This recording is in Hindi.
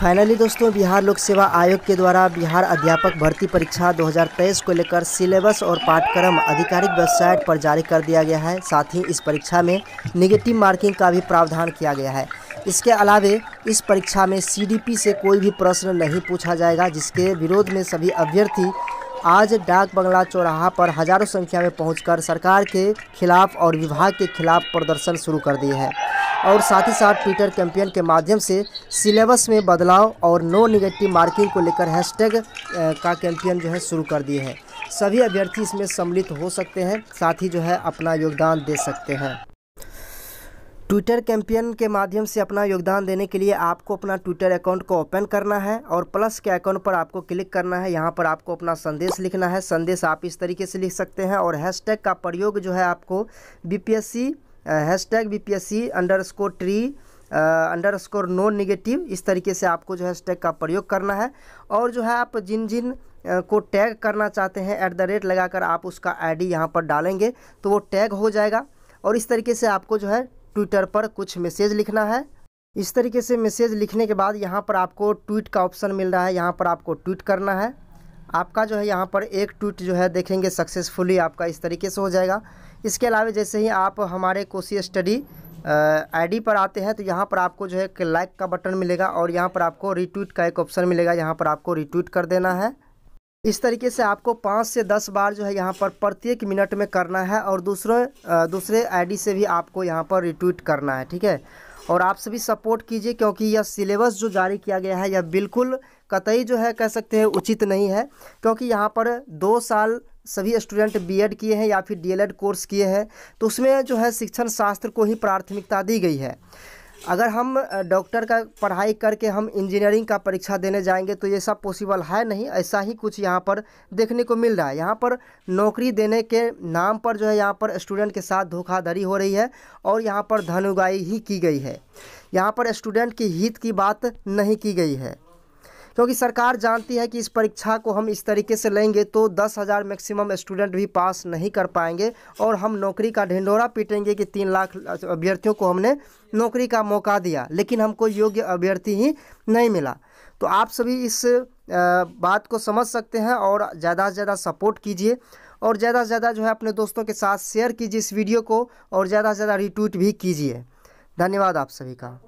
फाइनली दोस्तों बिहार लोक सेवा आयोग के द्वारा बिहार अध्यापक भर्ती परीक्षा 2023 को लेकर सिलेबस और पाठ्यक्रम आधिकारिक वेबसाइट पर जारी कर दिया गया है साथ ही इस परीक्षा में निगेटिव मार्किंग का भी प्रावधान किया गया है इसके अलावे इस परीक्षा में सीडीपी से कोई भी प्रश्न नहीं पूछा जाएगा जिसके विरोध में सभी अभ्यर्थी आज डाक बंगला चौराहा पर हजारों संख्या में पहुंचकर सरकार के खिलाफ और विभाग के खिलाफ प्रदर्शन शुरू कर दिए हैं और साथ ही साथ ट्विटर कैंपेन के माध्यम से सिलेबस में बदलाव और नो निगेटिव मार्किंग को लेकर हैशटैग का कैंपेन जो है शुरू कर दिए हैं सभी अभ्यर्थी इसमें सम्मिलित हो सकते हैं साथ ही जो है अपना योगदान दे सकते हैं ट्विटर कैंपेन के माध्यम से अपना योगदान देने के लिए आपको अपना ट्विटर अकाउंट को ओपन करना है और प्लस के अकाउंट पर आपको क्लिक करना है यहाँ पर आपको अपना संदेश लिखना है संदेश आप इस तरीके से लिख सकते हैं और हैशटैग का प्रयोग जो है आपको BPSC hashtag B P S C underscore tree underscore no negative इस तरीके से आपको जो हैश टैग का प्रयोग करना है और जो है आप जिन जिन को टैग करना चाहते हैं ऐट द रेट लगाकर आप उसका आईडी डी यहाँ पर डालेंगे तो वो टैग हो जाएगा और इस तरीके से आपको जो है ट्विटर पर कुछ मैसेज लिखना है इस तरीके से मैसेज लिखने के बाद यहाँ पर आपको ट्वीट का ऑप्शन मिल रहा है यहाँ पर आपको ट्वीट करना है आपका जो है यहाँ पर एक ट्वीट जो है देखेंगे सक्सेसफुली आपका इस तरीके से हो जाएगा इसके अलावा जैसे ही आप हमारे कोसी स्टडी आईडी पर आते हैं तो यहाँ पर आपको जो है एक लाइक का बटन मिलेगा और यहाँ पर आपको रीट्वीट का एक ऑप्शन मिलेगा यहाँ पर आपको रीट्वीट कर देना है इस तरीके से आपको पाँच से दस बार जो है यहाँ पर प्रत्येक मिनट में करना है और दूसरे दूसरे आईडी से भी आपको यहाँ पर रिट्वीट करना है ठीक है और आप सभी सपोर्ट कीजिए क्योंकि यह सिलेबस जो जारी किया गया है यह बिल्कुल कतई जो है कह सकते हैं उचित नहीं है क्योंकि यहाँ पर दो साल सभी स्टूडेंट बीएड किए हैं या फिर डीएलएड कोर्स किए हैं तो उसमें जो है शिक्षण शास्त्र को ही प्राथमिकता दी गई है अगर हम डॉक्टर का पढ़ाई करके हम इंजीनियरिंग का परीक्षा देने जाएंगे तो ये सब पॉसिबल है नहीं ऐसा ही कुछ यहाँ पर देखने को मिल रहा है यहाँ पर नौकरी देने के नाम पर जो है यहाँ पर स्टूडेंट के साथ धोखाधड़ी हो रही है और यहाँ पर धन उगाई ही की गई है यहाँ पर स्टूडेंट की हित की बात नहीं की गई है क्योंकि सरकार जानती है कि इस परीक्षा को हम इस तरीके से लेंगे तो दस हज़ार मैक्सिमम स्टूडेंट भी पास नहीं कर पाएंगे और हम नौकरी का ढिंडोरा पीटेंगे कि तीन लाख अभ्यर्थियों को हमने नौकरी का मौका दिया लेकिन हमको योग्य अभ्यर्थी ही नहीं मिला तो आप सभी इस बात को समझ सकते हैं और ज़्यादा से ज़्यादा सपोर्ट कीजिए और ज़्यादा से ज़्यादा जो है अपने दोस्तों के साथ शेयर कीजिए इस वीडियो को और ज़्यादा से ज़्यादा रिट्वीट भी कीजिए धन्यवाद आप सभी का